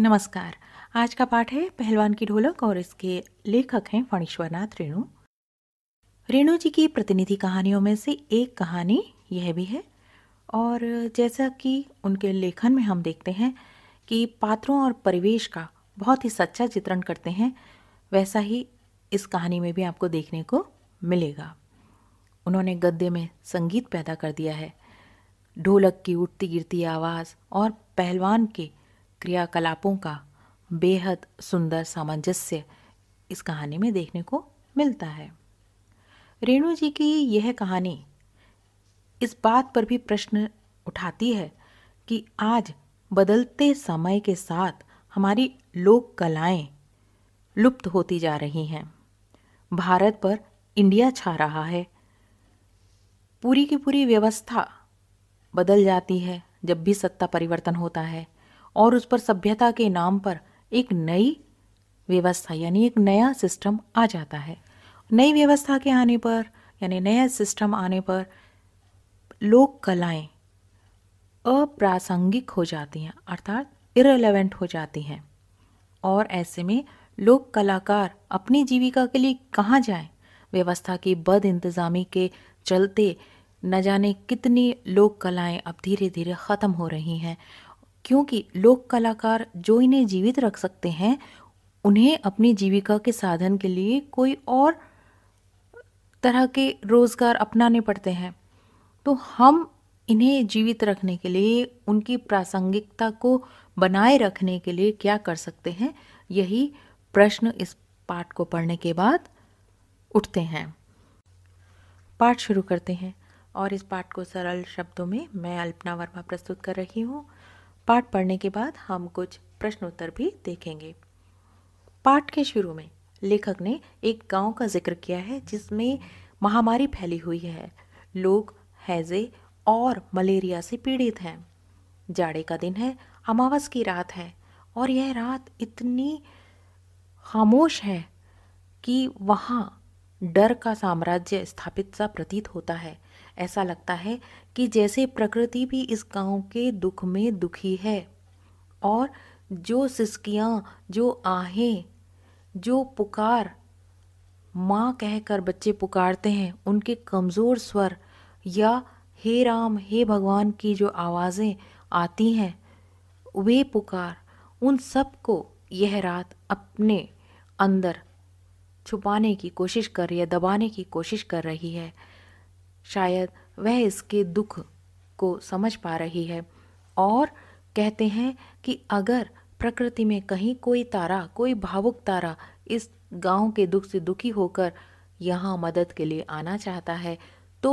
नमस्कार आज का पाठ है पहलवान की ढोलक और इसके लेखक हैं फणीश्वरनाथ रेणु रेणु जी की प्रतिनिधि कहानियों में से एक कहानी यह भी है और जैसा कि उनके लेखन में हम देखते हैं कि पात्रों और परिवेश का बहुत ही सच्चा चित्रण करते हैं वैसा ही इस कहानी में भी आपको देखने को मिलेगा उन्होंने गद्य में संगीत पैदा कर दिया है ढोलक की उठती गिरती आवाज़ और पहलवान के क्रियाकलापों का बेहद सुंदर सामंजस्य इस कहानी में देखने को मिलता है रेणु जी की यह कहानी इस बात पर भी प्रश्न उठाती है कि आज बदलते समय के साथ हमारी लोक कलाएं लुप्त होती जा रही हैं भारत पर इंडिया छा रहा है पूरी की पूरी व्यवस्था बदल जाती है जब भी सत्ता परिवर्तन होता है और उस पर सभ्यता के नाम पर एक नई व्यवस्था यानी एक नया सिस्टम आ जाता है नई व्यवस्था के आने पर यानी नया सिस्टम आने पर लोक कलाएं अप्रासंगिक हो जाती हैं अर्थात इरेलीवेंट हो जाती हैं और ऐसे में लोक कलाकार अपनी जीविका के लिए कहाँ जाएं व्यवस्था की बद इंतज़ामी के चलते न जाने कितनी लोक कलाएं अब धीरे धीरे ख़त्म हो रही हैं क्योंकि लोक कलाकार जो इन्हें जीवित रख सकते हैं उन्हें अपनी जीविका के साधन के लिए कोई और तरह के रोज़गार अपनाने पड़ते हैं तो हम इन्हें जीवित रखने के लिए उनकी प्रासंगिकता को बनाए रखने के लिए क्या कर सकते हैं यही प्रश्न इस पाठ को पढ़ने के बाद उठते हैं पाठ शुरू करते हैं और इस पाठ को सरल शब्दों में मैं अल्पना वर्मा प्रस्तुत कर रही हूँ पाठ पढ़ने के बाद हम कुछ प्रश्नोत्तर भी देखेंगे पाठ के शुरू में लेखक ने एक गांव का जिक्र किया है जिसमें महामारी फैली हुई है लोग हैजे और मलेरिया से पीड़ित हैं जाड़े का दिन है अमावस की रात है और यह रात इतनी खामोश है कि वहाँ डर का साम्राज्य स्थापित सा प्रतीत होता है ऐसा लगता है कि जैसे प्रकृति भी इस गांव के दुख में दुखी है और जो सिसकियाँ जो आहें जो पुकार माँ कहकर बच्चे पुकारते हैं उनके कमज़ोर स्वर या हे राम हे भगवान की जो आवाज़ें आती हैं वे पुकार उन सब को यह रात अपने अंदर छुपाने की कोशिश कर रही है दबाने की कोशिश कर रही है शायद वह इसके दुख को समझ पा रही है और कहते हैं कि अगर प्रकृति में कहीं कोई तारा कोई भावुक तारा इस गांव के दुख से दुखी होकर यहाँ मदद के लिए आना चाहता है तो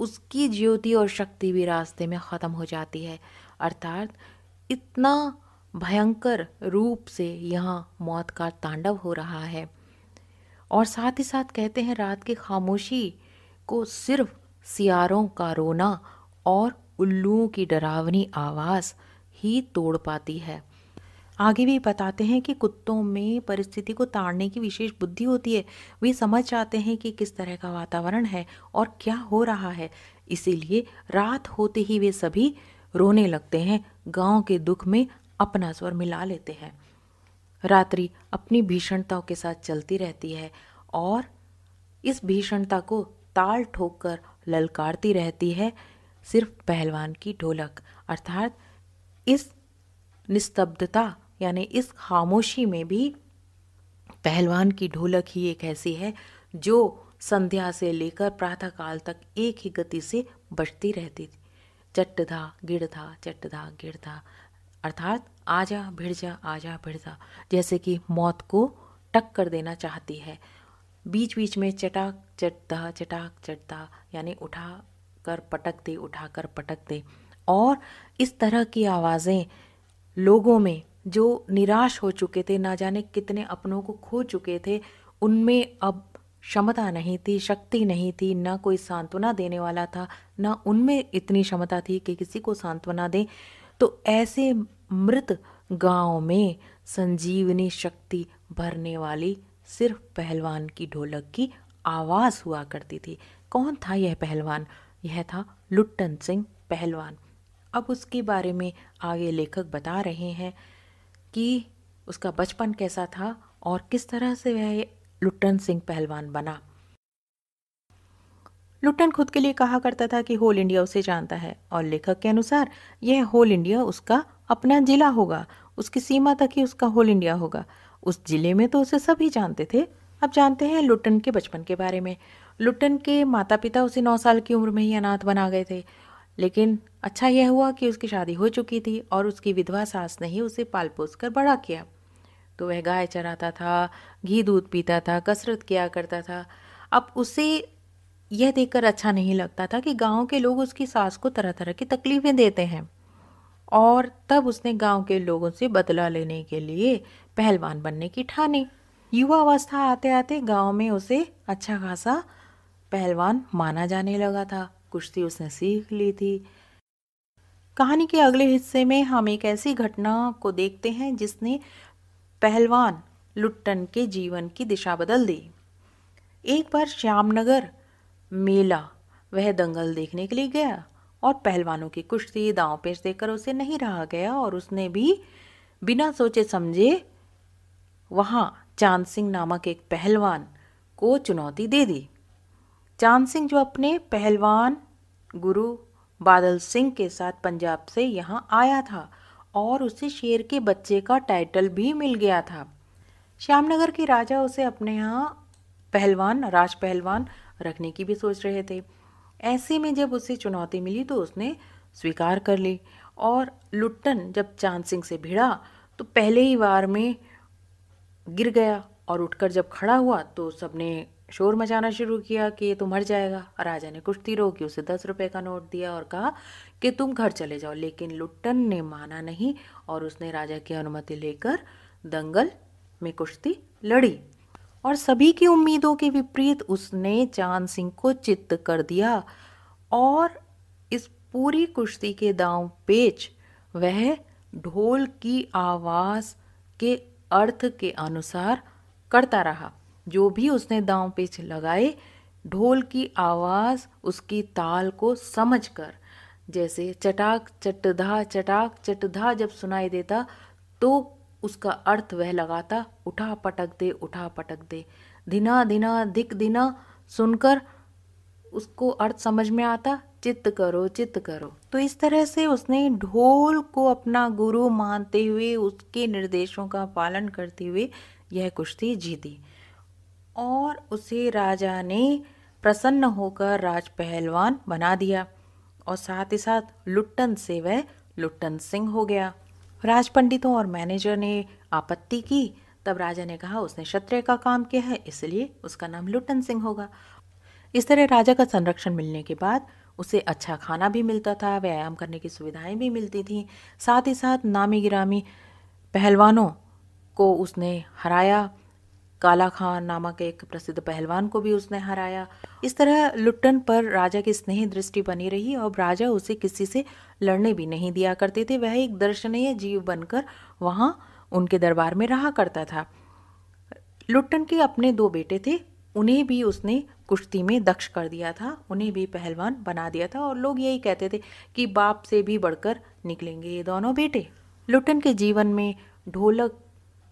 उसकी ज्योति और शक्ति भी रास्ते में ख़त्म हो जाती है अर्थात इतना भयंकर रूप से यहाँ मौत का तांडव हो रहा है और साथ ही साथ कहते हैं रात की खामोशी को सिर्फ सियारों का रोना और उल्लुओं की डरावनी आवाज़ ही तोड़ पाती है आगे भी बताते हैं कि कुत्तों में परिस्थिति को ताड़ने की विशेष बुद्धि होती है वे समझ जाते हैं कि किस तरह का वातावरण है और क्या हो रहा है इसीलिए रात होते ही वे सभी रोने लगते हैं गांव के दुख में अपना स्वर मिला लेते हैं रात्रि अपनी भीषणताओं के साथ चलती रहती है और इस भीषणता को ताल ठोक कर ललकारती रहती है सिर्फ पहलवान की ढोलक अर्थात इस निस्तब्धता यानी इस खामोशी में भी पहलवान की ढोलक ही एक ऐसी है जो संध्या से लेकर प्रातःकाल तक एक ही गति से बजती रहती थी चट्टधा गिड़धा चट्टधा गिड़धा अर्थात आजा भिड़ जा आजा भिड़ जा जैसे कि मौत को टक्कर देना चाहती है बीच बीच में चटाक चटता चटाक चटता यानी उठा कर पटक दे उठा कर पटक दे और इस तरह की आवाज़ें लोगों में जो निराश हो चुके थे ना जाने कितने अपनों को खो चुके थे उनमें अब क्षमता नहीं थी शक्ति नहीं थी ना कोई सांत्वना देने वाला था ना उनमें इतनी क्षमता थी कि किसी को सांत्वना दें तो ऐसे मृत गांव में संजीवनी शक्ति भरने वाली सिर्फ पहलवान की ढोलक की आवाज़ हुआ करती थी कौन था यह पहलवान यह था लुट्टन सिंह पहलवान अब उसके बारे में आगे लेखक बता रहे हैं कि उसका बचपन कैसा था और किस तरह से वह लुट्टन सिंह पहलवान बना लुट्टन खुद के लिए कहा करता था कि होल इंडिया उसे जानता है और लेखक के अनुसार यह होल इंडिया उसका अपना जिला होगा उसकी सीमा तक ही उसका होल इंडिया होगा उस ज़िले में तो उसे सभी जानते थे अब जानते हैं लुटन के बचपन के बारे में लुटन के माता पिता उसे नौ साल की उम्र में ही अनाथ बना गए थे लेकिन अच्छा यह हुआ कि उसकी शादी हो चुकी थी और उसकी विधवा सास ने ही उसे पाल पोस कर बड़ा किया तो वह गाय चराता था घी दूध पीता था कसरत किया करता था अब उसे यह देखकर अच्छा नहीं लगता था कि गांव के लोग उसकी सास को तरह तरह की तकलीफ़ें देते हैं और तब उसने गांव के लोगों से बदला लेने के लिए पहलवान बनने की ठानी युवा अवस्था आते आते गांव में उसे अच्छा खासा पहलवान माना जाने लगा था कुश्ती तो उसने सीख ली थी कहानी के अगले हिस्से में हम एक ऐसी घटना को देखते हैं जिसने पहलवान लुट्टन के जीवन की दिशा बदल दी एक बार श्यामनगर मेला वह दंगल देखने के लिए गया और पहलवानों की कुश्ती दांव पेश देकर उसे नहीं रहा गया और उसने भी बिना सोचे समझे वहाँ चांद सिंह नामक एक पहलवान को चुनौती दे दी चांद सिंह जो अपने पहलवान गुरु बादल सिंह के साथ पंजाब से यहाँ आया था और उसे शेर के बच्चे का टाइटल भी मिल गया था श्यामनगर के राजा उसे अपने यहाँ पहलवान राज पहलवान रखने की भी सोच रहे थे ऐसे में जब उसे चुनौती मिली तो उसने स्वीकार कर ली और लुट्टन जब चांद सिंह से भिड़ा तो पहले ही वार में गिर गया और उठकर जब खड़ा हुआ तो सबने शोर मचाना शुरू किया कि ये तो मर जाएगा राजा ने कुश्ती रोकी के उसे दस रुपये का नोट दिया और कहा कि तुम घर चले जाओ लेकिन लुट्टन ने माना नहीं और उसने राजा की अनुमति लेकर दंगल में कुश्ती लड़ी और सभी की उम्मीदों के विपरीत उसने चांद सिंह को चित्त कर दिया और इस पूरी कुश्ती के दाव पेच वह ढोल की आवाज़ के अर्थ के अनुसार करता रहा जो भी उसने दांव पेच लगाए ढोल की आवाज़ उसकी ताल को समझकर जैसे चटाक चटधा चटाक चटधा जब सुनाई देता तो उसका अर्थ वह लगाता उठा पटक दे उठा पटक दे धिना धिना धिक दिना सुनकर उसको अर्थ समझ में आता चित्त करो चित्त करो तो इस तरह से उसने ढोल को अपना गुरु मानते हुए उसके निर्देशों का पालन करते हुए यह कुश्ती जीती और उसे राजा ने प्रसन्न होकर राज पहलवान बना दिया और साथ ही साथ लुट्टन से वह लुट्टन सिंह हो गया राज पंडितों और मैनेजर ने आपत्ति की तब राजा ने कहा उसने क्षत्रिय का काम किया है इसलिए उसका नाम लुट्टन सिंह होगा इस तरह राजा का संरक्षण मिलने के बाद उसे अच्छा खाना भी मिलता था व्यायाम करने की सुविधाएं भी मिलती थीं साथ ही साथ नामी गिरामी पहलवानों को उसने हराया काला खान नामक एक प्रसिद्ध पहलवान को भी उसने हराया इस तरह लुट्टन पर राजा की स्नेह दृष्टि बनी रही और राजा उसे किसी से लड़ने भी नहीं दिया करते थे वह एक दर्शनीय जीव बनकर वहाँ उनके दरबार में रहा करता था लुट्टन के अपने दो बेटे थे उन्हें भी उसने कुश्ती में दक्ष कर दिया था उन्हें भी पहलवान बना दिया था और लोग यही कहते थे कि बाप से भी बढ़कर निकलेंगे ये दोनों बेटे लुटन के जीवन में ढोलक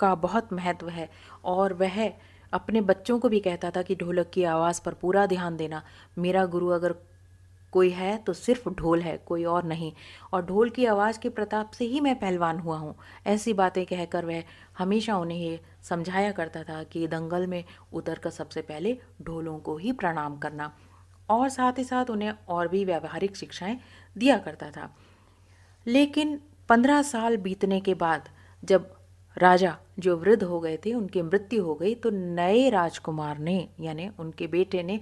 का बहुत महत्व है और वह अपने बच्चों को भी कहता था कि ढोलक की आवाज़ पर पूरा ध्यान देना मेरा गुरु अगर कोई है तो सिर्फ ढोल है कोई और नहीं और ढोल की आवाज़ के प्रताप से ही मैं पहलवान हुआ हूँ ऐसी बातें कहकर वह हमेशा उन्हें ये समझाया करता था कि दंगल में उतर कर सबसे पहले ढोलों को ही प्रणाम करना और साथ ही साथ उन्हें और भी व्यावहारिक शिक्षाएं दिया करता था लेकिन पंद्रह साल बीतने के बाद जब राजा जो वृद्ध हो गए थे उनकी मृत्यु हो गई तो नए राजकुमार ने यानी उनके बेटे ने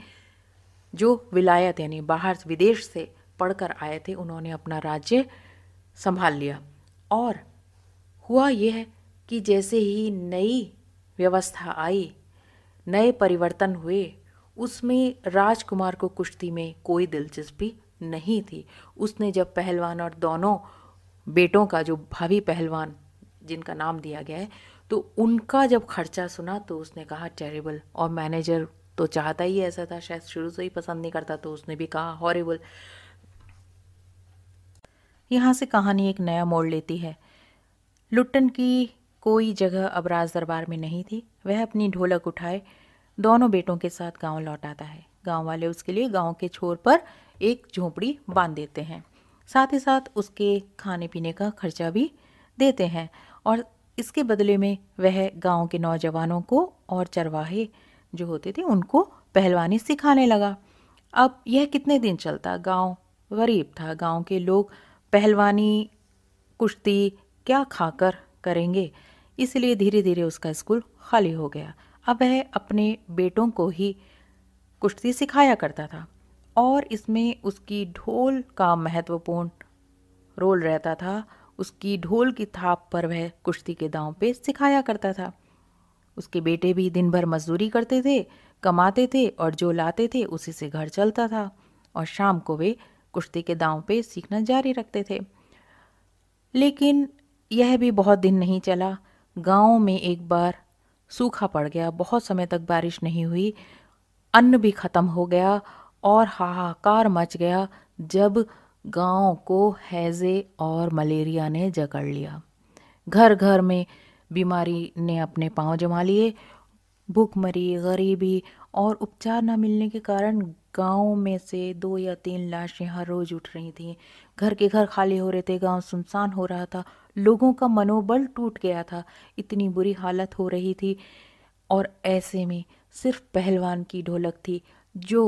जो विलायत यानी बाहर विदेश से पढ़कर आए थे उन्होंने अपना राज्य संभाल लिया और हुआ यह कि जैसे ही नई व्यवस्था आई नए परिवर्तन हुए उसमें राजकुमार को कुश्ती में कोई दिलचस्पी नहीं थी उसने जब पहलवान और दोनों बेटों का जो भावी पहलवान जिनका नाम दिया गया है तो उनका जब खर्चा सुना तो उसने कहा टेरेबल और मैनेजर तो चाहता ही ऐसा था शायद शुरू से ही पसंद नहीं करता तो उसने भी कहा हॉरेबल यहाँ से कहानी एक नया मोड़ लेती है लुट्टन की कोई जगह अब राज दरबार में नहीं थी वह अपनी ढोलक उठाए दोनों बेटों के साथ गांव लौट आता है गांव वाले उसके लिए गांव के छोर पर एक झोपड़ी बांध देते हैं साथ ही साथ उसके खाने पीने का खर्चा भी देते हैं और इसके बदले में वह गांव के नौजवानों को और चरवाहे जो होते थे उनको पहलवानी सिखाने लगा अब यह कितने दिन चलता गांव गरीब था गांव के लोग पहलवानी कुश्ती क्या खाकर करेंगे इसलिए धीरे धीरे उसका स्कूल खाली हो गया अब वह अपने बेटों को ही कुश्ती सिखाया करता था और इसमें उसकी ढोल का महत्वपूर्ण रोल रहता था उसकी ढोल की थाप पर वह कुश्ती के दांव पे सिखाया करता था उसके बेटे भी दिन भर मजदूरी करते थे कमाते थे और जो लाते थे उसी से घर चलता था और शाम को वे कुश्ती के दांव पे सीखना जारी रखते थे लेकिन यह भी बहुत दिन नहीं चला गांव में एक बार सूखा पड़ गया बहुत समय तक बारिश नहीं हुई अन्न भी ख़त्म हो गया और हाहाकार मच गया जब गांव को हैज़े और मलेरिया ने जकड़ लिया घर घर में बीमारी ने अपने पाँव जमा लिए भूखमरी गरीबी और उपचार न मिलने के कारण गाँव में से दो या तीन लाशें हर रोज़ उठ रही थीं घर के घर खाली हो रहे थे गांव सुनसान हो रहा था लोगों का मनोबल टूट गया था इतनी बुरी हालत हो रही थी और ऐसे में सिर्फ पहलवान की ढोलक थी जो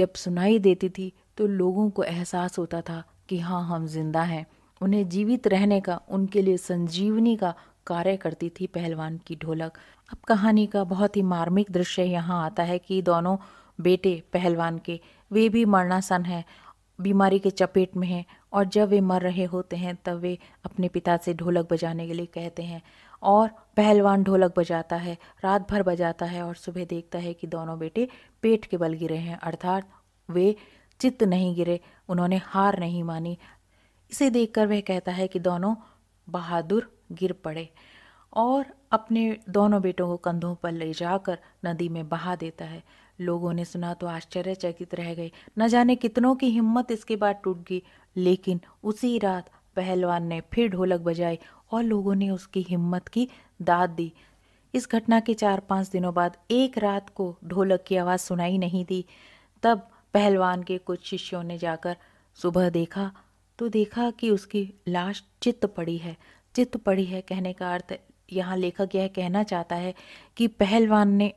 जब सुनाई देती थी तो लोगों को एहसास होता था कि हाँ हम जिंदा हैं उन्हें जीवित रहने का उनके लिए संजीवनी का कार्य करती थी पहलवान की ढोलक अब कहानी का बहुत ही मार्मिक दृश्य यहाँ आता है कि दोनों बेटे पहलवान के वे भी मरणासन हैं बीमारी के चपेट में हैं और जब वे मर रहे होते हैं तब वे अपने पिता से ढोलक बजाने के लिए कहते हैं और पहलवान ढोलक बजाता है रात भर बजाता है और सुबह देखता है कि दोनों बेटे पेट के बल गिरे हैं अर्थात वे चित्त नहीं गिरे उन्होंने हार नहीं मानी इसे देखकर वह कहता है कि दोनों बहादुर गिर पड़े और अपने दोनों बेटों को कंधों पर ले जाकर नदी में बहा देता है लोगों ने सुना तो आश्चर्यचकित रह गए न जाने कितनों की हिम्मत इसके बाद टूट गई लेकिन उसी रात पहलवान ने फिर ढोलक बजाई और लोगों ने उसकी हिम्मत की दाद दी इस घटना के चार पाँच दिनों बाद एक रात को ढोलक की आवाज़ सुनाई नहीं दी तब पहलवान के कुछ शिष्यों ने जाकर सुबह देखा तो देखा कि उसकी लाश चित्त पड़ी है चित्त पड़ी है कहने का अर्थ यहाँ लेखक यह कहना चाहता है कि पहलवान ने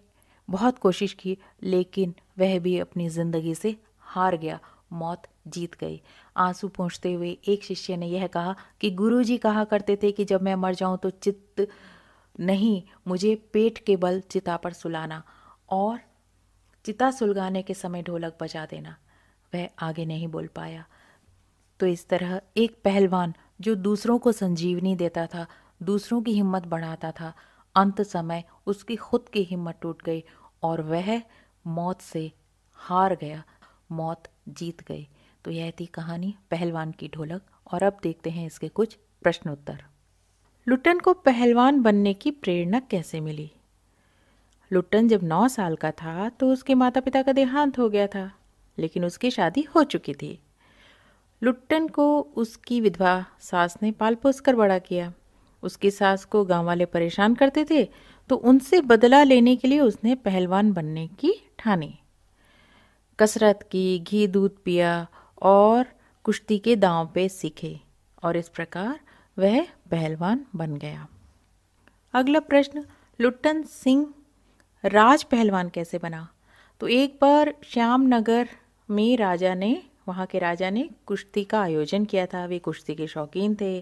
बहुत कोशिश की लेकिन वह भी अपनी ज़िंदगी से हार गया मौत जीत गई आंसू पहुँचते हुए एक शिष्य ने यह कहा कि गुरुजी कहा करते थे कि जब मैं मर जाऊँ तो चित्त नहीं मुझे पेट के बल चिता पर सुलाना और चिता सुलगाने के समय ढोलक बजा देना वह आगे नहीं बोल पाया तो इस तरह एक पहलवान जो दूसरों को संजीवनी देता था दूसरों की हिम्मत बढ़ाता था अंत समय उसकी खुद की हिम्मत टूट गई और वह मौत से हार गया मौत जीत गई तो यह थी कहानी पहलवान की ढोलक और अब देखते हैं इसके कुछ प्रश्नोत्तर लुटन को पहलवान बनने की प्रेरणा कैसे मिली लुटन जब नौ साल का था तो उसके माता पिता का देहांत हो गया था लेकिन उसकी शादी हो चुकी थी लुट्टन को उसकी विधवा सास ने पाल पोस कर बड़ा किया उसकी सास को गांव वाले परेशान करते थे तो उनसे बदला लेने के लिए उसने पहलवान बनने की ठानी कसरत की घी दूध पिया और कुश्ती के दांव पे सीखे और इस प्रकार वह पहलवान बन गया अगला प्रश्न लुट्टन सिंह राज पहलवान कैसे बना तो एक बार श्याम नगर में राजा ने वहाँ के राजा ने कुश्ती का आयोजन किया था वे कुश्ती के शौकीन थे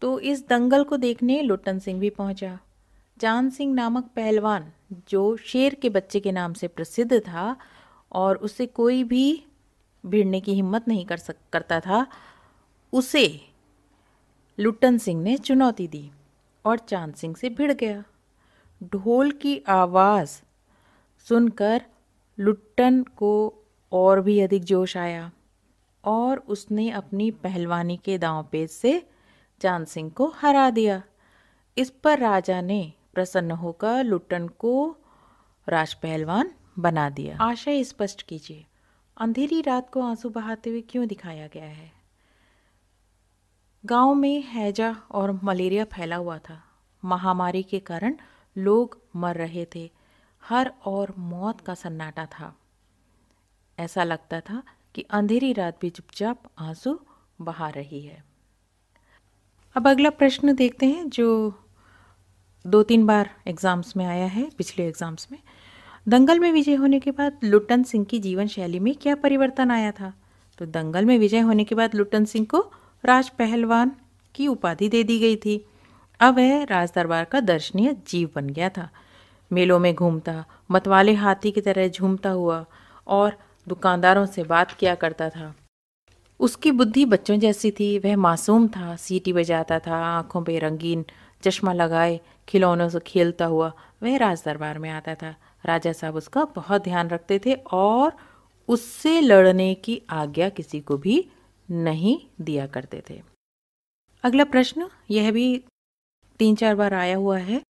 तो इस दंगल को देखने लुट्टन सिंह भी पहुँचा जान सिंह नामक पहलवान जो शेर के बच्चे के नाम से प्रसिद्ध था और उसे कोई भी भिड़ने की हिम्मत नहीं कर सक करता था उसे लुट्टन सिंह ने चुनौती दी और चांद सिंह से भिड़ गया ढोल की आवाज़ सुनकर लुट्टन को और भी अधिक जोश आया और उसने अपनी पहलवानी के दाव पेज से चांद सिंह को हरा दिया इस पर राजा ने प्रसन्न होकर लुटन को राज पहलवान बना दिया आशय स्पष्ट कीजिए अंधेरी रात को आंसू बहाते हुए क्यों दिखाया गया है गांव में हैजा और मलेरिया फैला हुआ था महामारी के कारण लोग मर रहे थे हर और मौत का सन्नाटा था ऐसा लगता था कि अंधेरी रात भी चुपचाप आंसू बहा रही है अब अगला प्रश्न देखते हैं जो दो तीन बार एग्ज़ाम्स में आया है पिछले एग्ज़ाम्स में दंगल में विजय होने के बाद लुटन सिंह की जीवन शैली में क्या परिवर्तन आया था तो दंगल में विजय होने के बाद लुटन सिंह को राज पहलवान की उपाधि दे दी गई थी अब वह राज दरबार का दर्शनीय जीव बन गया था मेलों में घूमता मतवाले हाथी की तरह झूमता हुआ और दुकानदारों से बात किया करता था उसकी बुद्धि बच्चों जैसी थी वह मासूम था सीटी बजाता था आंखों पे रंगीन चश्मा लगाए खिलौनों से खेलता हुआ वह राज दरबार में आता था राजा साहब उसका बहुत ध्यान रखते थे और उससे लड़ने की आज्ञा किसी को भी नहीं दिया करते थे अगला प्रश्न यह भी तीन चार बार आया हुआ है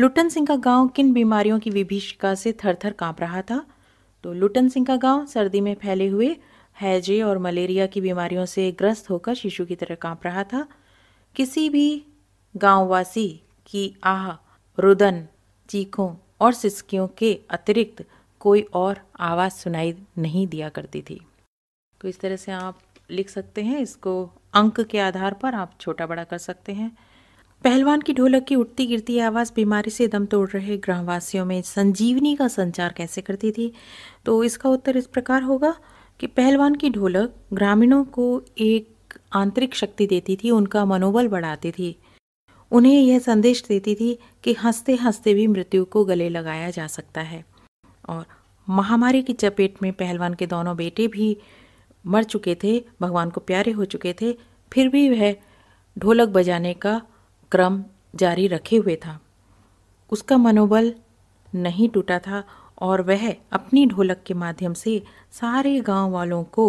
लुटन सिंह का गांव किन बीमारियों की विभीषिका से थर थर काँप रहा था तो लुटन सिंह का गांव सर्दी में फैले हुए हैजे और मलेरिया की बीमारियों से ग्रस्त होकर शिशु की तरह कांप रहा था किसी भी गांववासी की आह रुदन चीखों और सिसकियों के अतिरिक्त कोई और आवाज़ सुनाई नहीं दिया करती थी तो इस तरह से आप लिख सकते हैं इसको अंक के आधार पर आप छोटा बड़ा कर सकते हैं पहलवान की ढोलक की उठती गिरती आवाज़ बीमारी से दम तोड़ रहे ग्रामवासियों में संजीवनी का संचार कैसे करती थी तो इसका उत्तर इस प्रकार होगा कि पहलवान की ढोलक ग्रामीणों को एक आंतरिक शक्ति देती थी उनका मनोबल बढ़ाती थी उन्हें यह संदेश देती थी कि हंसते हंसते भी मृत्यु को गले लगाया जा सकता है और महामारी की चपेट में पहलवान के दोनों बेटे भी मर चुके थे भगवान को प्यारे हो चुके थे फिर भी वह ढोलक बजाने का क्रम जारी रखे हुए था उसका मनोबल नहीं टूटा था और वह अपनी ढोलक के माध्यम से सारे गांव वालों को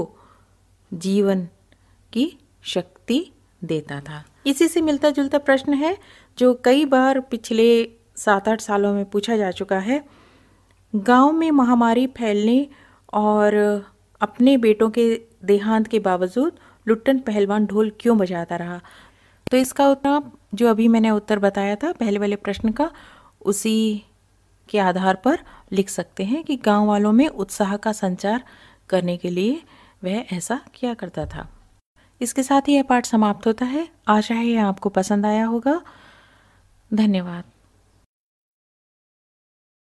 जीवन की शक्ति देता था इसी से मिलता जुलता प्रश्न है जो कई बार पिछले सात आठ सालों में पूछा जा चुका है गांव में महामारी फैलने और अपने बेटों के देहांत के बावजूद लुट्टन पहलवान ढोल क्यों बजाता रहा तो इसका उतना जो अभी मैंने उत्तर बताया था पहले वाले प्रश्न का उसी के आधार पर लिख सकते हैं कि गांव वालों में उत्साह का संचार करने के लिए वह ऐसा किया करता था इसके साथ ही यह पाठ समाप्त होता है आशा है यह आपको पसंद आया होगा धन्यवाद